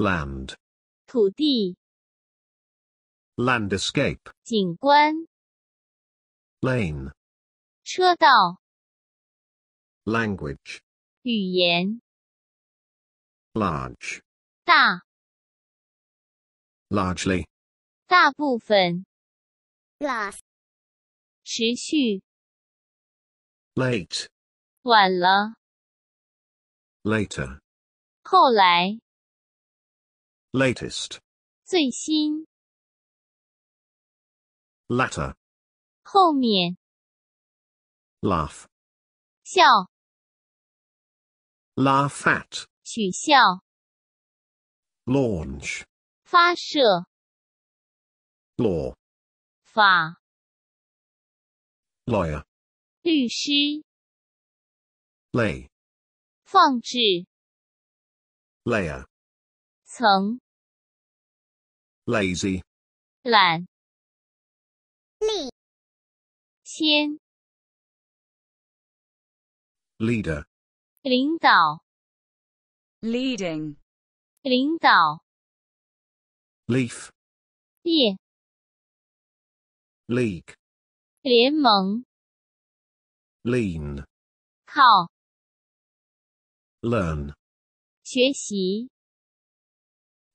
land 土地 landscape 景观 lane 车道 language 语言 large 大 largely 大部分 last 持续 late 晚了 later 后来 Latest. 最新 Latter. 后面 Laugh. 笑 Laugh at. 取笑 Launch. 发射 Law. 法 Lawyer. 律师 Lay. 放置 Layer. 层，lazy，懒力，先，leader，领导，leading，领导，leaf，叶，league，联盟，lean，靠，learn，学习。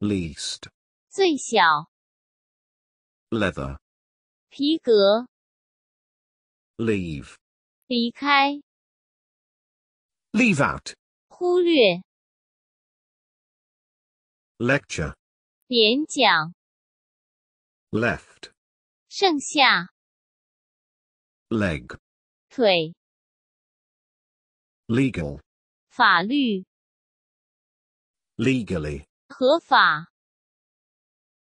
least 最小 leather 皮革 leave 离开 leave out 忽略 lecture 演讲 left 剩下 leg 腿 legal 法律 legally 合法。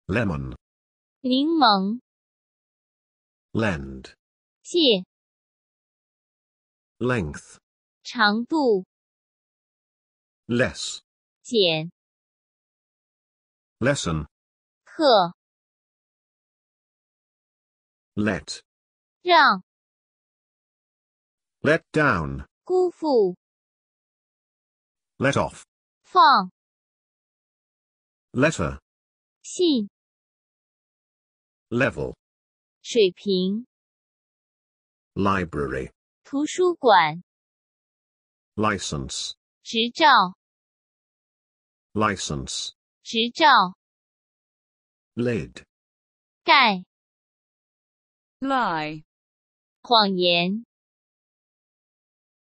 lemon 柠檬 lend 借 length 长度 less 减 lesson 课 let 让 let down 辜负 let off 放 letter 信 level 水平 library 图书馆 license 执照 license 执照 lid 盖 lie 谎言